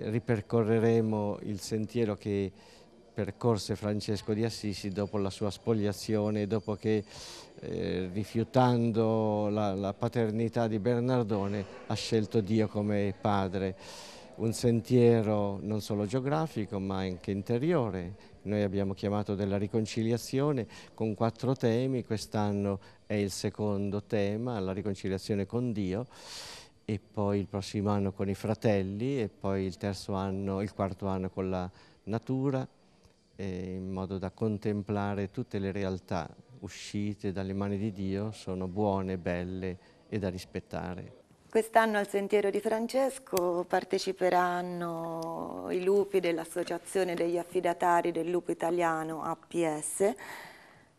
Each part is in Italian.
ripercorreremo il sentiero che percorse Francesco di Assisi dopo la sua spogliazione, dopo che eh, rifiutando la, la paternità di Bernardone ha scelto Dio come padre. Un sentiero non solo geografico ma anche interiore, noi abbiamo chiamato della riconciliazione con quattro temi, quest'anno è il secondo tema, la riconciliazione con Dio e poi il prossimo anno con i fratelli e poi il terzo anno, il quarto anno con la natura, eh, in modo da contemplare tutte le realtà uscite dalle mani di Dio, sono buone, belle e da rispettare. Quest'anno al Sentiero di Francesco parteciperanno i lupi dell'Associazione degli Affidatari del Lupo Italiano APS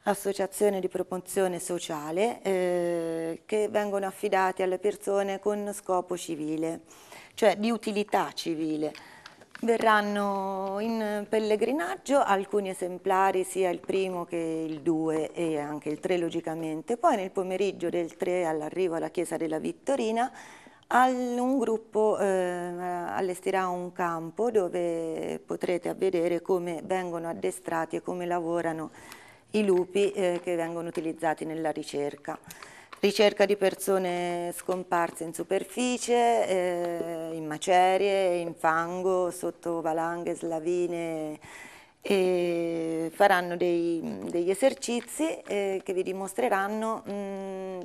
associazione di promozione sociale eh, che vengono affidati alle persone con scopo civile, cioè di utilità civile. Verranno in pellegrinaggio alcuni esemplari, sia il primo che il 2 e anche il 3 logicamente. Poi nel pomeriggio del 3 all'arrivo alla Chiesa della Vittorina un gruppo eh, allestirà un campo dove potrete vedere come vengono addestrati e come lavorano i lupi eh, che vengono utilizzati nella ricerca. Ricerca di persone scomparse in superficie, eh, in macerie, in fango, sotto valanghe, slavine e faranno dei, degli esercizi eh, che vi dimostreranno mh, mm,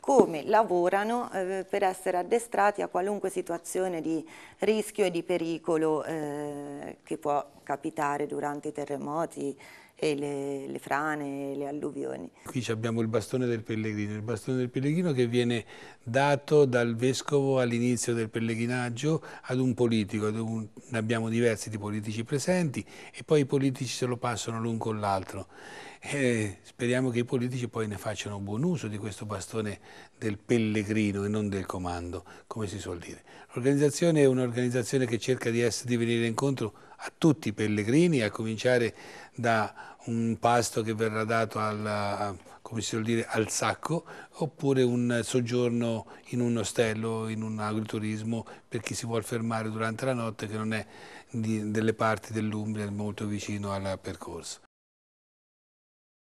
come lavorano eh, per essere addestrati a qualunque situazione di rischio e di pericolo eh, che può capitare durante i terremoti, e le, le frane, le alluvioni. Qui abbiamo il bastone del pellegrino, il bastone del pellegrino che viene dato dal vescovo all'inizio del pellegrinaggio ad un politico, ad un, ne abbiamo diversi di politici presenti e poi i politici se lo passano l'un con l'altro. speriamo che i politici poi ne facciano buon uso di questo bastone del pellegrino e non del comando, come si suol dire. L'organizzazione è un'organizzazione che cerca di, essere, di venire incontro a tutti i pellegrini, a cominciare da un pasto che verrà dato al, dire, al sacco oppure un soggiorno in un ostello, in un agriturismo per chi si vuole fermare durante la notte che non è di, delle parti dell'Umbria molto vicino al percorso.